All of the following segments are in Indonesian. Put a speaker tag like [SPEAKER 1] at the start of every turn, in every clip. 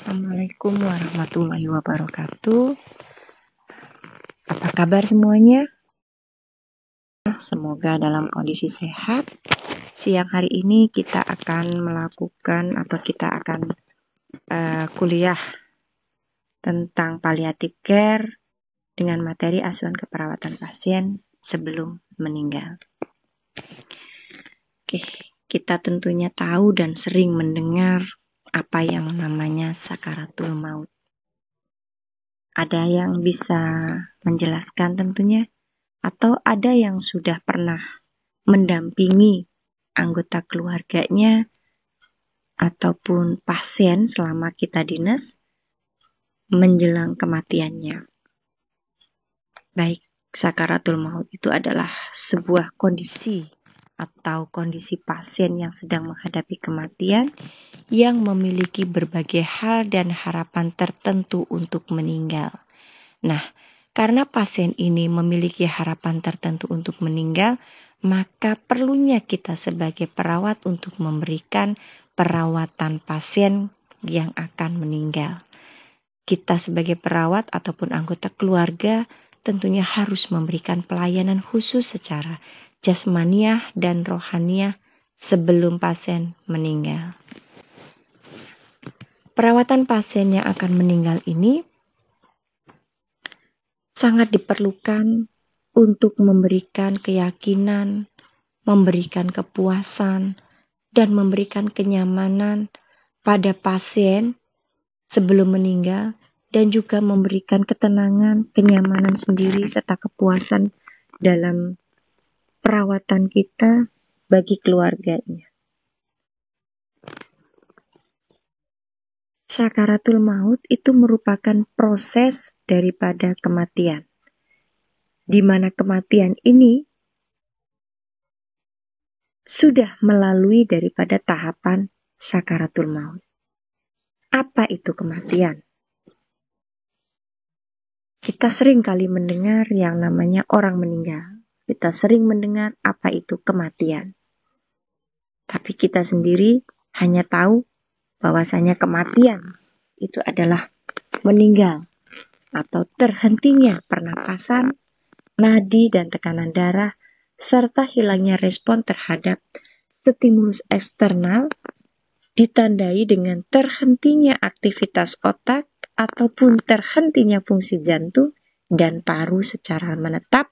[SPEAKER 1] Assalamualaikum warahmatullahi wabarakatuh. Apa kabar semuanya? Semoga dalam kondisi sehat. Siang hari ini kita akan melakukan atau kita akan uh, kuliah tentang paliatif care dengan materi asuhan keperawatan pasien sebelum meninggal. Oke, kita tentunya tahu dan sering mendengar apa yang namanya sakaratul maut. Ada yang bisa menjelaskan tentunya, atau ada yang sudah pernah mendampingi anggota keluarganya ataupun pasien selama kita dinas menjelang kematiannya. Baik, sakaratul maut itu adalah sebuah kondisi atau kondisi pasien yang sedang menghadapi kematian yang memiliki berbagai hal dan harapan tertentu untuk meninggal. Nah, karena pasien ini memiliki harapan tertentu untuk meninggal, maka perlunya kita sebagai perawat untuk memberikan perawatan pasien yang akan meninggal. Kita sebagai perawat ataupun anggota keluarga tentunya harus memberikan pelayanan khusus secara jasmaniah dan rohaniah sebelum pasien meninggal. Perawatan pasien yang akan meninggal ini sangat diperlukan untuk memberikan keyakinan, memberikan kepuasan, dan memberikan kenyamanan pada pasien sebelum meninggal, dan juga memberikan ketenangan, kenyamanan sendiri, serta kepuasan dalam perawatan kita bagi keluarganya. Sakaratul maut itu merupakan proses daripada kematian. Di mana kematian ini sudah melalui daripada tahapan sakaratul maut. Apa itu kematian? Kita sering kali mendengar yang namanya orang meninggal kita sering mendengar apa itu kematian. Tapi kita sendiri hanya tahu bahwasanya kematian itu adalah meninggal atau terhentinya pernapasan, nadi dan tekanan darah, serta hilangnya respon terhadap stimulus eksternal ditandai dengan terhentinya aktivitas otak ataupun terhentinya fungsi jantung dan paru secara menetap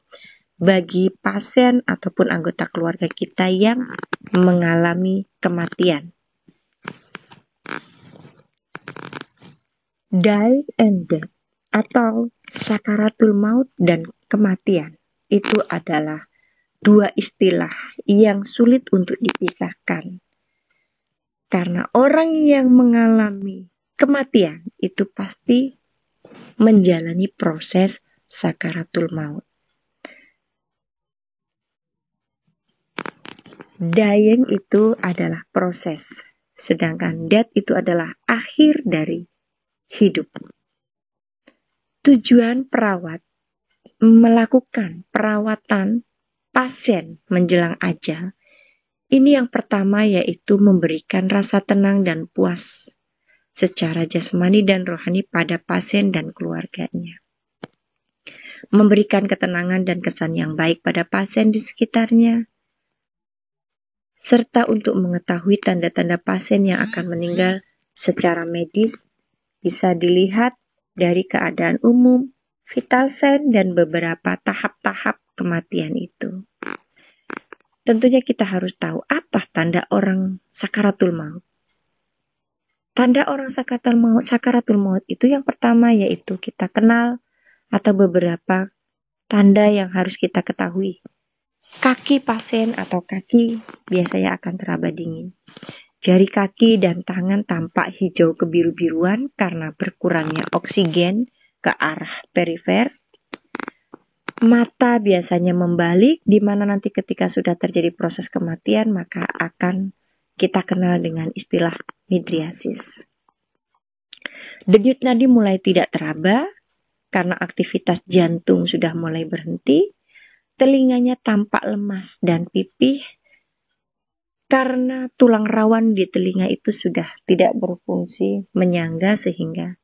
[SPEAKER 1] bagi pasien ataupun anggota keluarga kita yang mengalami kematian. Die and death atau sakaratul maut dan kematian itu adalah dua istilah yang sulit untuk dipisahkan. Karena orang yang mengalami kematian itu pasti menjalani proses sakaratul maut. Dying itu adalah proses, sedangkan death itu adalah akhir dari hidup. Tujuan perawat melakukan perawatan pasien menjelang ajal. Ini yang pertama yaitu memberikan rasa tenang dan puas secara jasmani dan rohani pada pasien dan keluarganya. Memberikan ketenangan dan kesan yang baik pada pasien di sekitarnya serta untuk mengetahui tanda-tanda pasien yang akan meninggal secara medis bisa dilihat dari keadaan umum, vital sign, dan beberapa tahap-tahap kematian itu. Tentunya kita harus tahu apa tanda orang sakaratul maut. Tanda orang sakaratul maut, sakaratul maut itu yang pertama yaitu kita kenal atau beberapa tanda yang harus kita ketahui Kaki pasien atau kaki biasanya akan teraba dingin. Jari kaki dan tangan tampak hijau kebiru-biruan karena berkurangnya oksigen ke arah perifer. Mata biasanya membalik, di mana nanti ketika sudah terjadi proses kematian, maka akan kita kenal dengan istilah midriasis. Denyut nadi mulai tidak teraba karena aktivitas jantung sudah mulai berhenti telinganya tampak lemas dan pipih karena tulang rawan di telinga itu sudah tidak berfungsi menyangga sehingga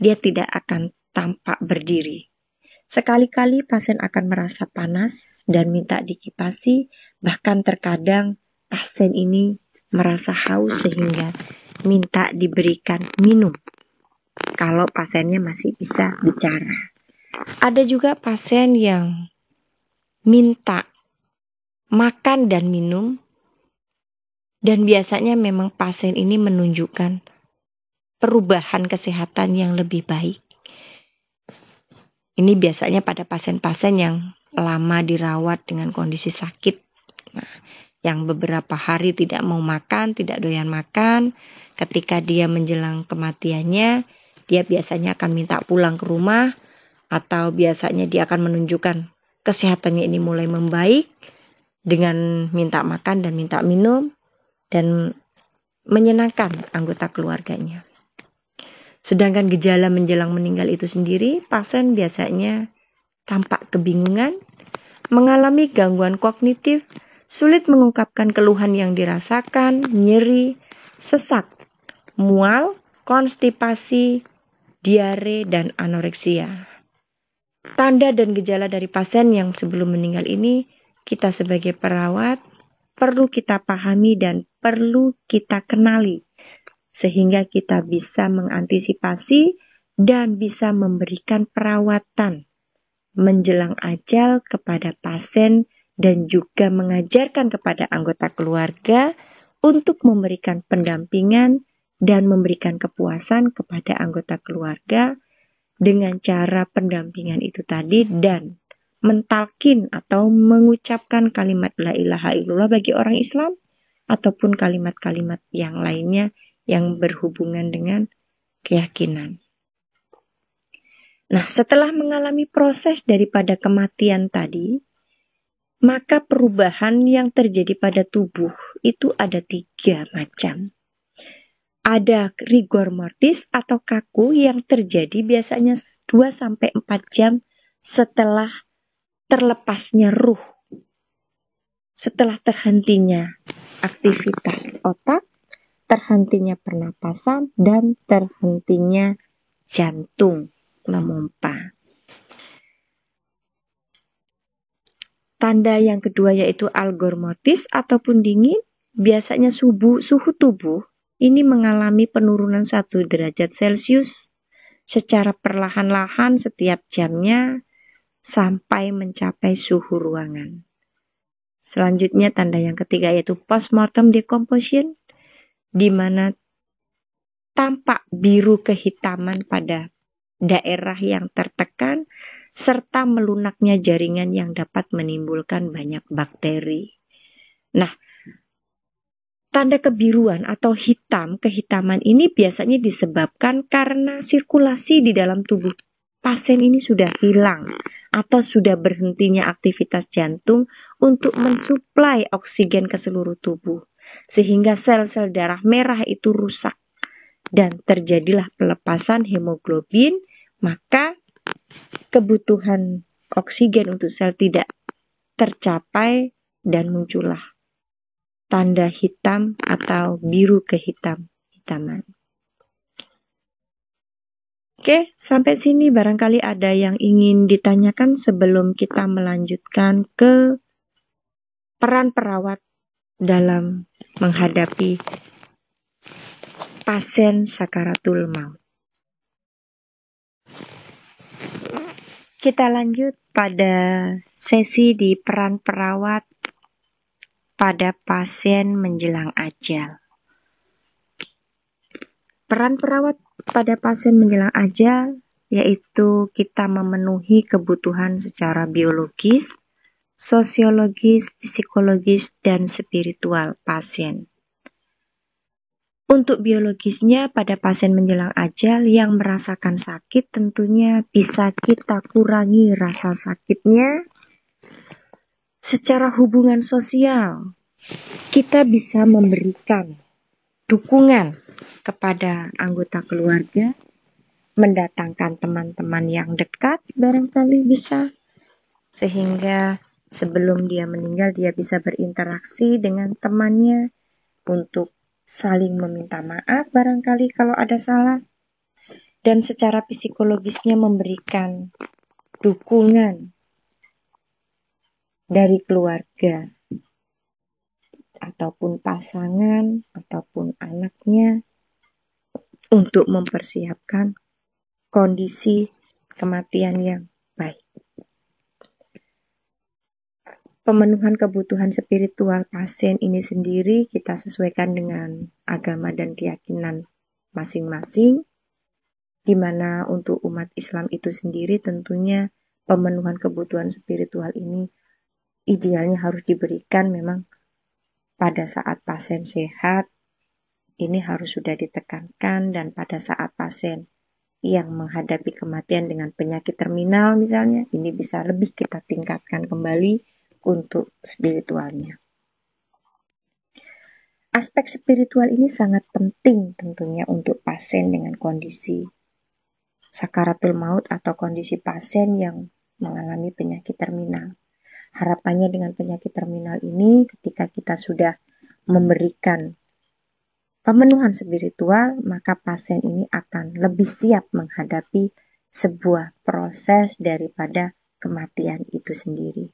[SPEAKER 1] dia tidak akan tampak berdiri. Sekali-kali pasien akan merasa panas dan minta dikipasi, bahkan terkadang pasien ini merasa haus sehingga minta diberikan minum. Kalau pasiennya masih bisa bicara. Ada juga pasien yang minta makan dan minum, dan biasanya memang pasien ini menunjukkan perubahan kesehatan yang lebih baik. Ini biasanya pada pasien-pasien yang lama dirawat dengan kondisi sakit. Nah, yang beberapa hari tidak mau makan, tidak doyan makan, ketika dia menjelang kematiannya, dia biasanya akan minta pulang ke rumah atau biasanya dia akan menunjukkan kesehatannya ini mulai membaik dengan minta makan dan minta minum dan menyenangkan anggota keluarganya. Sedangkan gejala menjelang meninggal itu sendiri, pasien biasanya tampak kebingungan, mengalami gangguan kognitif, sulit mengungkapkan keluhan yang dirasakan, nyeri, sesak, mual, konstipasi, diare, dan anoreksia tanda dan gejala dari pasien yang sebelum meninggal ini kita sebagai perawat perlu kita pahami dan perlu kita kenali sehingga kita bisa mengantisipasi dan bisa memberikan perawatan menjelang ajal kepada pasien dan juga mengajarkan kepada anggota keluarga untuk memberikan pendampingan dan memberikan kepuasan kepada anggota keluarga dengan cara pendampingan itu tadi dan mentalkin atau mengucapkan kalimat la ilaha illallah bagi orang Islam ataupun kalimat-kalimat yang lainnya yang berhubungan dengan keyakinan. Nah, setelah mengalami proses daripada kematian tadi, maka perubahan yang terjadi pada tubuh itu ada tiga macam ada rigor mortis atau kaku yang terjadi biasanya 2 sampai 4 jam setelah terlepasnya ruh. Setelah terhentinya aktivitas otak, terhentinya pernapasan dan terhentinya jantung memompa. Tanda yang kedua yaitu algor mortis ataupun dingin, biasanya suhu tubuh ini mengalami penurunan 1 derajat Celcius secara perlahan-lahan setiap jamnya sampai mencapai suhu ruangan. Selanjutnya tanda yang ketiga yaitu postmortem decomposition di mana tampak biru kehitaman pada daerah yang tertekan serta melunaknya jaringan yang dapat menimbulkan banyak bakteri. Nah, Tanda kebiruan atau hitam, kehitaman ini biasanya disebabkan karena sirkulasi di dalam tubuh pasien ini sudah hilang atau sudah berhentinya aktivitas jantung untuk mensuplai oksigen ke seluruh tubuh, sehingga sel-sel darah merah itu rusak dan terjadilah pelepasan hemoglobin, maka kebutuhan oksigen untuk sel tidak tercapai dan muncullah tanda hitam atau biru ke hitam hitaman. Oke, sampai sini barangkali ada yang ingin ditanyakan sebelum kita melanjutkan ke peran perawat dalam menghadapi pasien sakaratul maut. Kita lanjut pada sesi di peran perawat pada pasien menjelang ajal. Peran perawat pada pasien menjelang ajal yaitu kita memenuhi kebutuhan secara biologis, sosiologis, psikologis, dan spiritual pasien. Untuk biologisnya, pada pasien menjelang ajal yang merasakan sakit, tentunya bisa kita kurangi rasa sakitnya secara hubungan sosial, kita bisa memberikan dukungan kepada anggota keluarga, mendatangkan teman-teman yang dekat, barangkali bisa, sehingga sebelum dia meninggal, dia bisa berinteraksi dengan temannya untuk saling meminta maaf, barangkali kalau ada salah, dan secara psikologisnya memberikan dukungan dari keluarga ataupun pasangan ataupun anaknya untuk mempersiapkan kondisi kematian yang baik. Pemenuhan kebutuhan spiritual pasien ini sendiri kita sesuaikan dengan agama dan keyakinan masing-masing, di mana untuk umat Islam itu sendiri tentunya pemenuhan kebutuhan spiritual ini idealnya harus diberikan memang pada saat pasien sehat ini harus sudah ditekankan dan pada saat pasien yang menghadapi kematian dengan penyakit terminal misalnya ini bisa lebih kita tingkatkan kembali untuk spiritualnya. Aspek spiritual ini sangat penting tentunya untuk pasien dengan kondisi sakaratul maut atau kondisi pasien yang mengalami penyakit terminal. Harapannya dengan penyakit terminal ini ketika kita sudah memberikan pemenuhan spiritual, maka pasien ini akan lebih siap menghadapi sebuah proses daripada kematian itu sendiri.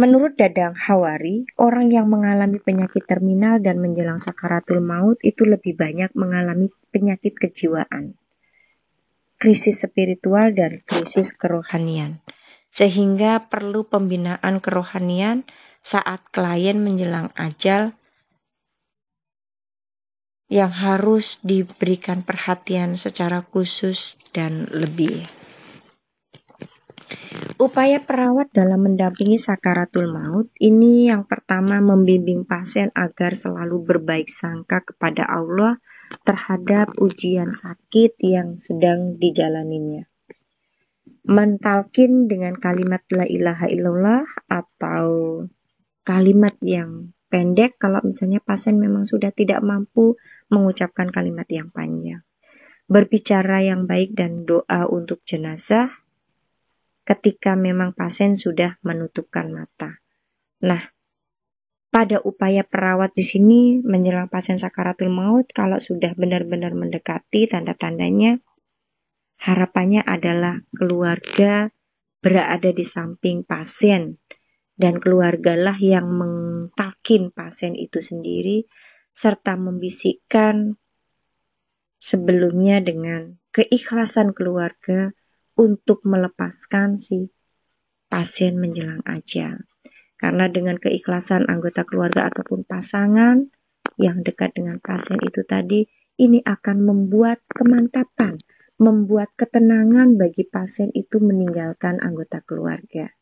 [SPEAKER 1] Menurut Dadang Hawari, orang yang mengalami penyakit terminal dan menjelang sakaratul maut itu lebih banyak mengalami penyakit kejiwaan, krisis spiritual, dan krisis kerohanian sehingga perlu pembinaan kerohanian saat klien menjelang ajal yang harus diberikan perhatian secara khusus dan lebih. Upaya perawat dalam mendampingi sakaratul maut ini yang pertama membimbing pasien agar selalu berbaik sangka kepada Allah terhadap ujian sakit yang sedang dijalaninya mentalkin dengan kalimat la ilaha illallah atau kalimat yang pendek kalau misalnya pasien memang sudah tidak mampu mengucapkan kalimat yang panjang. Berbicara yang baik dan doa untuk jenazah ketika memang pasien sudah menutupkan mata. Nah, pada upaya perawat di sini menjelang pasien sakaratul maut kalau sudah benar-benar mendekati tanda-tandanya Harapannya adalah keluarga berada di samping pasien dan keluargalah yang mentalkin pasien itu sendiri serta membisikkan sebelumnya dengan keikhlasan keluarga untuk melepaskan si pasien menjelang ajal. Karena dengan keikhlasan anggota keluarga ataupun pasangan yang dekat dengan pasien itu tadi, ini akan membuat kemantapan membuat ketenangan bagi pasien itu meninggalkan anggota keluarga.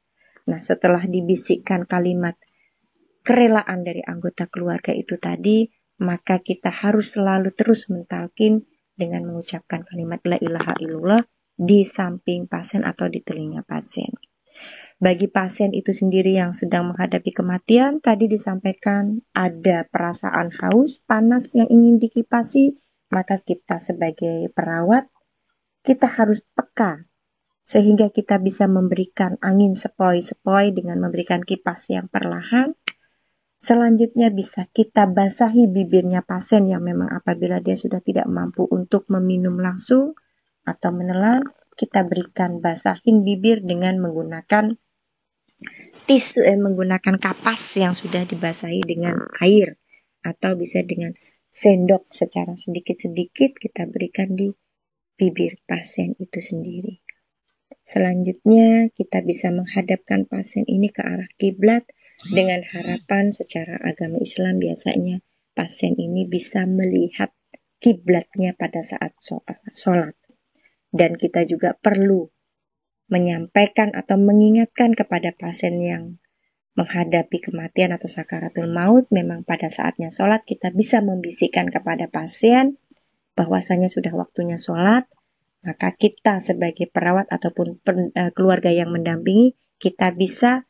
[SPEAKER 1] Nah, setelah dibisikkan kalimat kerelaan dari anggota keluarga itu tadi, maka kita harus selalu terus mentalkin dengan mengucapkan kalimat la ilaha illallah di samping pasien atau di telinga pasien. Bagi pasien itu sendiri yang sedang menghadapi kematian, tadi disampaikan ada perasaan haus, panas yang ingin dikipasi, maka kita sebagai perawat kita harus peka sehingga kita bisa memberikan angin sepoi-sepoi dengan memberikan kipas yang perlahan. Selanjutnya bisa kita basahi bibirnya pasien yang memang apabila dia sudah tidak mampu untuk meminum langsung atau menelan, kita berikan basahin bibir dengan menggunakan tisu eh, menggunakan kapas yang sudah dibasahi dengan air atau bisa dengan sendok secara sedikit-sedikit kita berikan di bibir pasien itu sendiri. Selanjutnya, kita bisa menghadapkan pasien ini ke arah kiblat dengan harapan secara agama Islam biasanya pasien ini bisa melihat kiblatnya pada saat sholat. Dan kita juga perlu menyampaikan atau mengingatkan kepada pasien yang menghadapi kematian atau sakaratul maut memang pada saatnya sholat kita bisa membisikkan kepada pasien bahwasanya sudah waktunya sholat, maka kita sebagai perawat ataupun pen, uh, keluarga yang mendampingi, kita bisa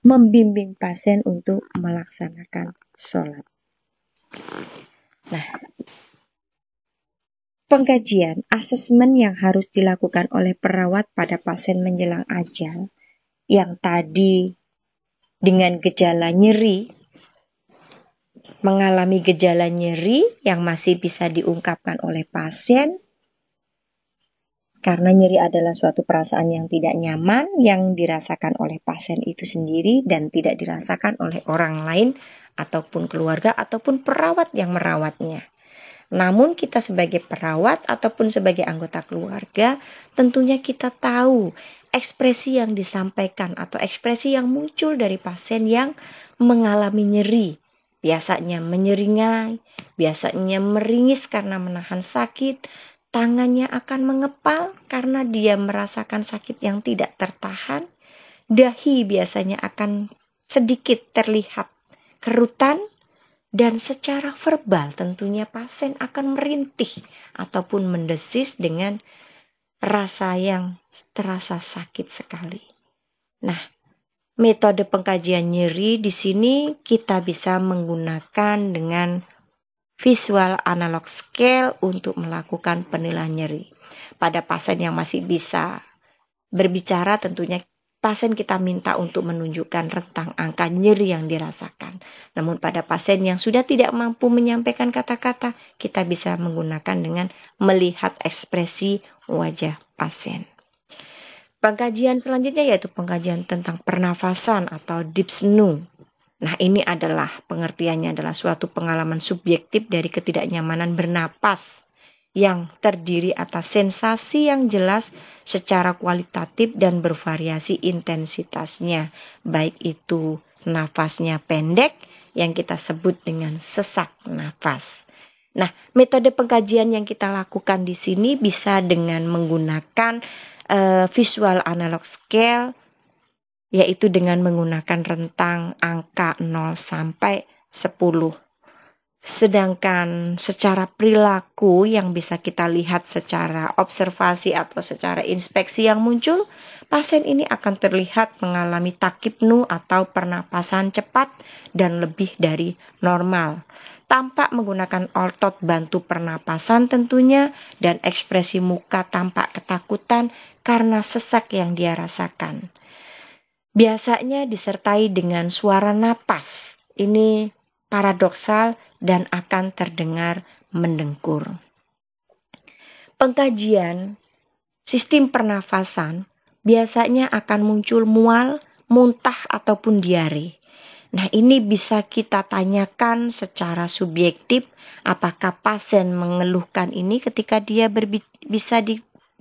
[SPEAKER 1] membimbing pasien untuk melaksanakan sholat. Nah, pengkajian, asesmen yang harus dilakukan oleh perawat pada pasien menjelang ajal yang tadi dengan gejala nyeri mengalami gejala nyeri yang masih bisa diungkapkan oleh pasien karena nyeri adalah suatu perasaan yang tidak nyaman yang dirasakan oleh pasien itu sendiri dan tidak dirasakan oleh orang lain ataupun keluarga ataupun perawat yang merawatnya. Namun kita sebagai perawat ataupun sebagai anggota keluarga tentunya kita tahu ekspresi yang disampaikan atau ekspresi yang muncul dari pasien yang mengalami nyeri Biasanya menyeringai, biasanya meringis karena menahan sakit, tangannya akan mengepal karena dia merasakan sakit yang tidak tertahan, dahi biasanya akan sedikit terlihat kerutan, dan secara verbal tentunya pasien akan merintih ataupun mendesis dengan rasa yang terasa sakit sekali. Nah, metode pengkajian nyeri di sini kita bisa menggunakan dengan visual analog scale untuk melakukan penilaian nyeri. Pada pasien yang masih bisa berbicara tentunya pasien kita minta untuk menunjukkan rentang angka nyeri yang dirasakan. Namun pada pasien yang sudah tidak mampu menyampaikan kata-kata, kita bisa menggunakan dengan melihat ekspresi wajah pasien. Pengkajian selanjutnya yaitu pengkajian tentang pernafasan atau deep snu. Nah, ini adalah pengertiannya adalah suatu pengalaman subjektif dari ketidaknyamanan bernapas yang terdiri atas sensasi yang jelas secara kualitatif dan bervariasi intensitasnya, baik itu nafasnya pendek yang kita sebut dengan sesak nafas. Nah, metode pengkajian yang kita lakukan di sini bisa dengan menggunakan uh, visual analog scale yaitu dengan menggunakan rentang angka 0 sampai 10. Sedangkan secara perilaku yang bisa kita lihat secara observasi atau secara inspeksi yang muncul, pasien ini akan terlihat mengalami takipnu atau pernapasan cepat dan lebih dari normal. Tampak menggunakan ortot bantu pernapasan tentunya dan ekspresi muka tampak ketakutan karena sesak yang dia rasakan. Biasanya disertai dengan suara napas. Ini paradoksal dan akan terdengar mendengkur. Pengkajian sistem pernafasan biasanya akan muncul mual, muntah, ataupun diare. Nah, ini bisa kita tanyakan secara subjektif apakah pasien mengeluhkan ini ketika dia bisa di,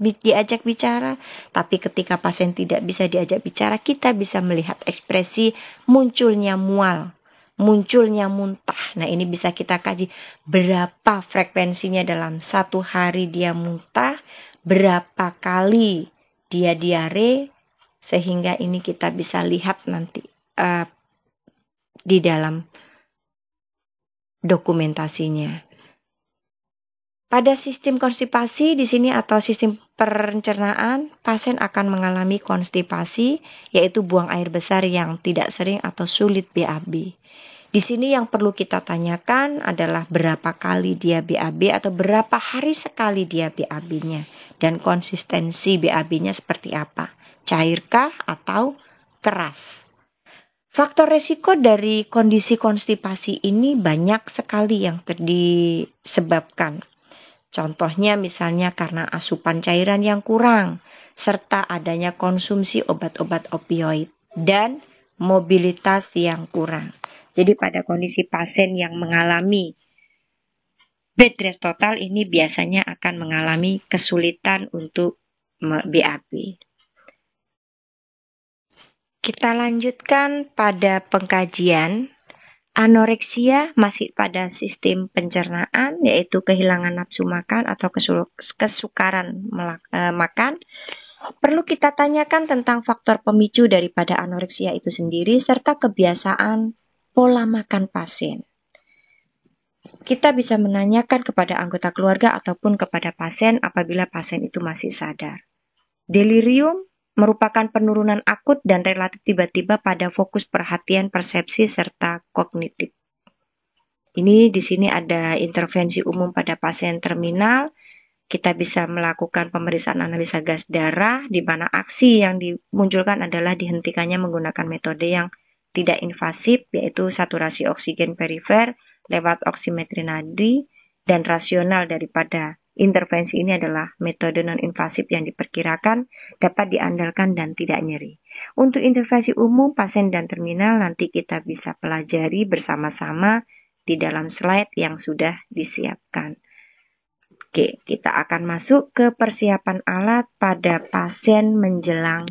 [SPEAKER 1] diajak bicara, tapi ketika pasien tidak bisa diajak bicara, kita bisa melihat ekspresi munculnya mual, munculnya muntah. Nah, ini bisa kita kaji berapa frekuensinya dalam satu hari dia muntah, berapa kali dia diare, sehingga ini kita bisa lihat nanti uh, di dalam dokumentasinya. Pada sistem konstipasi di sini atau sistem pencernaan, pasien akan mengalami konstipasi yaitu buang air besar yang tidak sering atau sulit BAB. Di sini yang perlu kita tanyakan adalah berapa kali dia BAB atau berapa hari sekali dia BAB-nya dan konsistensi BAB-nya seperti apa, cairkah atau keras. Faktor resiko dari kondisi konstipasi ini banyak sekali yang terdisebabkan Contohnya misalnya karena asupan cairan yang kurang serta adanya konsumsi obat-obat opioid dan mobilitas yang kurang. Jadi pada kondisi pasien yang mengalami bed rest total ini biasanya akan mengalami kesulitan untuk BAB. Kita lanjutkan pada pengkajian Anoreksia masih pada sistem pencernaan, yaitu kehilangan nafsu makan atau kesukaran eh, makan. Perlu kita tanyakan tentang faktor pemicu daripada anoreksia itu sendiri, serta kebiasaan pola makan pasien. Kita bisa menanyakan kepada anggota keluarga ataupun kepada pasien apabila pasien itu masih sadar. Delirium merupakan penurunan akut dan relatif tiba-tiba pada fokus perhatian persepsi serta kognitif. Ini di sini ada intervensi umum pada pasien terminal. Kita bisa melakukan pemeriksaan analisa gas darah di mana aksi yang dimunculkan adalah dihentikannya menggunakan metode yang tidak invasif yaitu saturasi oksigen perifer lewat oksimetri nadi dan rasional daripada Intervensi ini adalah metode non-invasif yang diperkirakan dapat diandalkan dan tidak nyeri. Untuk intervensi umum, pasien dan terminal nanti kita bisa pelajari bersama-sama di dalam slide yang sudah disiapkan. Oke, kita akan masuk ke persiapan alat pada pasien menjelang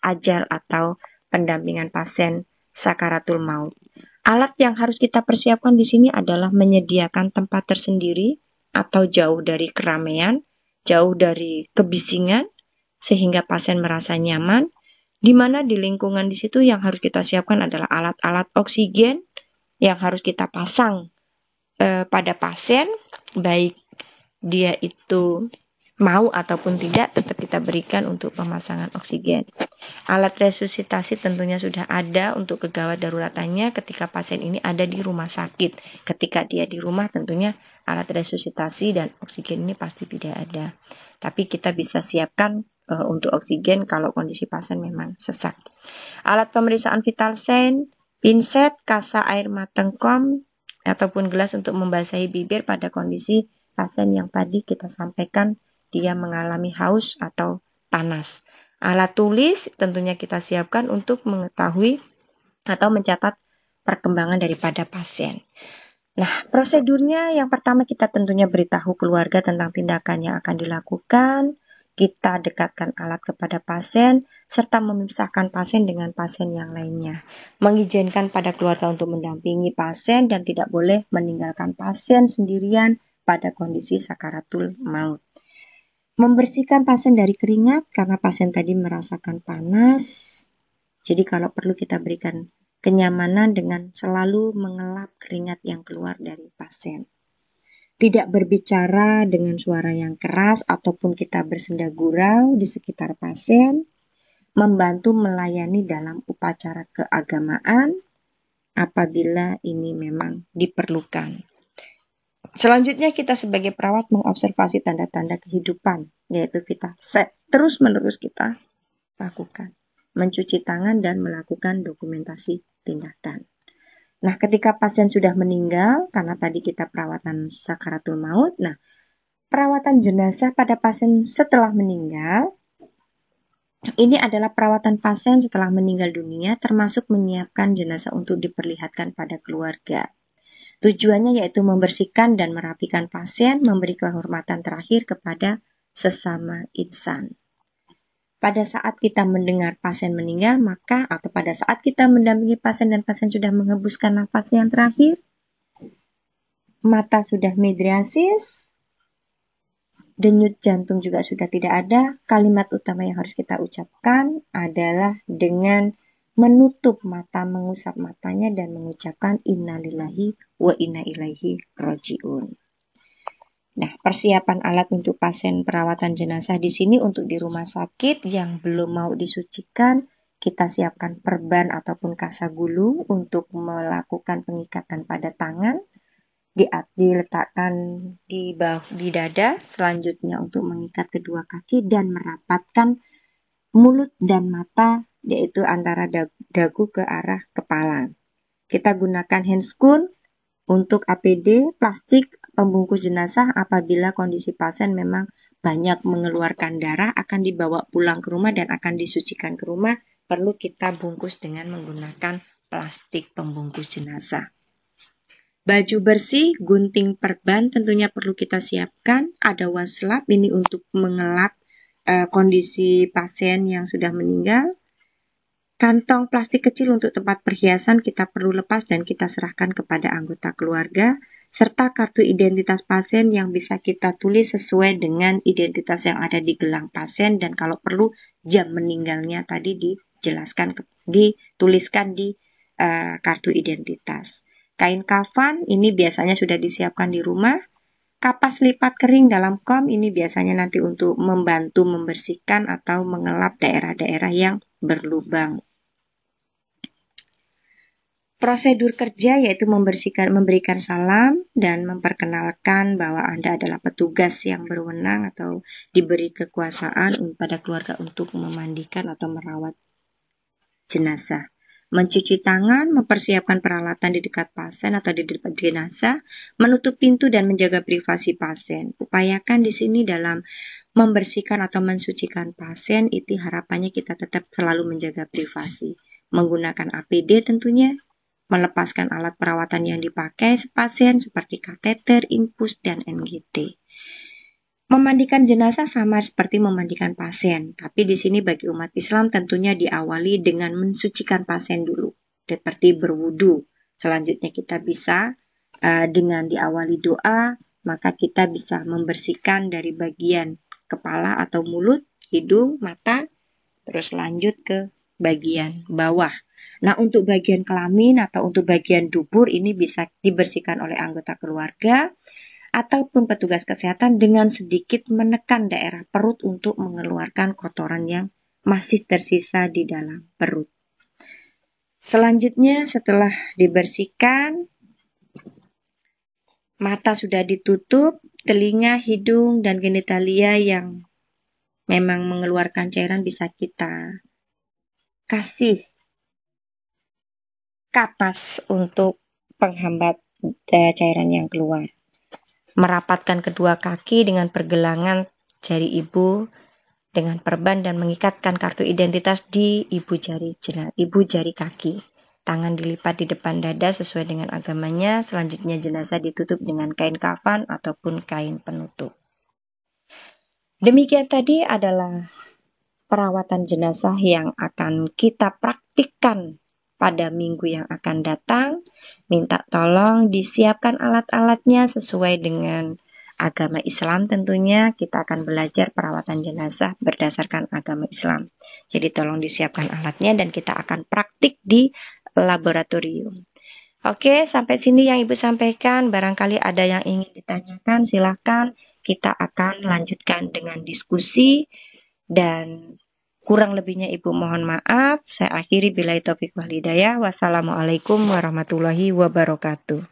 [SPEAKER 1] ajal atau pendampingan pasien sakaratul maut. Alat yang harus kita persiapkan di sini adalah menyediakan tempat tersendiri atau jauh dari keramaian, jauh dari kebisingan, sehingga pasien merasa nyaman, di mana di lingkungan di situ yang harus kita siapkan adalah alat-alat oksigen yang harus kita pasang eh, pada pasien, baik dia itu mau ataupun tidak tetap kita berikan untuk pemasangan oksigen. Alat resusitasi tentunya sudah ada untuk kegawat daruratannya ketika pasien ini ada di rumah sakit. Ketika dia di rumah tentunya alat resusitasi dan oksigen ini pasti tidak ada. Tapi kita bisa siapkan e, untuk oksigen kalau kondisi pasien memang sesak. Alat pemeriksaan vital sign, pinset, kasa air mateng kom, ataupun gelas untuk membasahi bibir pada kondisi pasien yang tadi kita sampaikan dia mengalami haus atau panas. Alat tulis tentunya kita siapkan untuk mengetahui atau mencatat perkembangan daripada pasien. Nah, prosedurnya yang pertama kita tentunya beritahu keluarga tentang tindakan yang akan dilakukan, kita dekatkan alat kepada pasien, serta memisahkan pasien dengan pasien yang lainnya. Mengizinkan pada keluarga untuk mendampingi pasien dan tidak boleh meninggalkan pasien sendirian pada kondisi sakaratul maut membersihkan pasien dari keringat karena pasien tadi merasakan panas. Jadi kalau perlu kita berikan kenyamanan dengan selalu mengelap keringat yang keluar dari pasien. Tidak berbicara dengan suara yang keras ataupun kita bersenda gurau di sekitar pasien. Membantu melayani dalam upacara keagamaan apabila ini memang diperlukan. Selanjutnya kita sebagai perawat mengobservasi tanda-tanda kehidupan, yaitu kita set. Terus-menerus kita lakukan. Mencuci tangan dan melakukan dokumentasi tindakan. Nah, ketika pasien sudah meninggal, karena tadi kita perawatan sakaratul maut, nah, perawatan jenazah pada pasien setelah meninggal, ini adalah perawatan pasien setelah meninggal dunia, termasuk menyiapkan jenazah untuk diperlihatkan pada keluarga. Tujuannya yaitu membersihkan dan merapikan pasien, memberi kehormatan terakhir kepada sesama insan. Pada saat kita mendengar pasien meninggal, maka atau pada saat kita mendampingi pasien dan pasien sudah menghembuskan nafas yang terakhir, mata sudah midriasis, denyut jantung juga sudah tidak ada, kalimat utama yang harus kita ucapkan adalah dengan menutup mata, mengusap matanya dan mengucapkan innalillahi wa inna ilaihi rojiun. Nah, persiapan alat untuk pasien perawatan jenazah di sini untuk di rumah sakit yang belum mau disucikan, kita siapkan perban ataupun kasa gulu untuk melakukan pengikatan pada tangan, diletakkan di bahu di dada, selanjutnya untuk mengikat kedua kaki dan merapatkan mulut dan mata yaitu antara dagu ke arah kepala. Kita gunakan handscoon untuk APD plastik pembungkus jenazah apabila kondisi pasien memang banyak mengeluarkan darah akan dibawa pulang ke rumah dan akan disucikan ke rumah perlu kita bungkus dengan menggunakan plastik pembungkus jenazah. Baju bersih, gunting perban tentunya perlu kita siapkan. Ada waslap ini untuk mengelap uh, kondisi pasien yang sudah meninggal. Kantong plastik kecil untuk tempat perhiasan kita perlu lepas dan kita serahkan kepada anggota keluarga, serta kartu identitas pasien yang bisa kita tulis sesuai dengan identitas yang ada di gelang pasien dan kalau perlu jam meninggalnya tadi dijelaskan, dituliskan di uh, kartu identitas. Kain kafan ini biasanya sudah disiapkan di rumah, Kapas lipat kering dalam kom ini biasanya nanti untuk membantu membersihkan atau mengelap daerah-daerah yang berlubang. Prosedur kerja yaitu membersihkan, memberikan salam dan memperkenalkan bahwa Anda adalah petugas yang berwenang atau diberi kekuasaan pada keluarga untuk memandikan atau merawat jenazah mencuci tangan, mempersiapkan peralatan di dekat pasien atau di dekat jenazah, menutup pintu dan menjaga privasi pasien. Upayakan di sini dalam membersihkan atau mensucikan pasien itu harapannya kita tetap selalu menjaga privasi. Menggunakan APD tentunya, melepaskan alat perawatan yang dipakai pasien seperti kateter, infus, dan NGT. Memandikan jenazah sama seperti memandikan pasien, tapi di sini bagi umat Islam tentunya diawali dengan mensucikan pasien dulu, seperti berwudu. Selanjutnya kita bisa uh, dengan diawali doa, maka kita bisa membersihkan dari bagian kepala atau mulut, hidung, mata, terus lanjut ke bagian bawah. Nah, untuk bagian kelamin atau untuk bagian dubur ini bisa dibersihkan oleh anggota keluarga ataupun petugas kesehatan dengan sedikit menekan daerah perut untuk mengeluarkan kotoran yang masih tersisa di dalam perut. Selanjutnya setelah dibersihkan, mata sudah ditutup, telinga, hidung, dan genitalia yang memang mengeluarkan cairan bisa kita kasih kapas untuk penghambat eh, cairan yang keluar merapatkan kedua kaki dengan pergelangan jari ibu dengan perban dan mengikatkan kartu identitas di ibu jari jenazah, ibu jari kaki. Tangan dilipat di depan dada sesuai dengan agamanya, selanjutnya jenazah ditutup dengan kain kafan ataupun kain penutup. Demikian tadi adalah perawatan jenazah yang akan kita praktikkan pada minggu yang akan datang. Minta tolong disiapkan alat-alatnya sesuai dengan agama Islam tentunya kita akan belajar perawatan jenazah berdasarkan agama Islam. Jadi tolong disiapkan alatnya dan kita akan praktik di laboratorium. Oke, sampai sini yang Ibu sampaikan. Barangkali ada yang ingin ditanyakan, silahkan kita akan lanjutkan dengan diskusi dan Kurang lebihnya Ibu mohon maaf. Saya akhiri bila topik walidayah. Wassalamualaikum warahmatullahi wabarakatuh.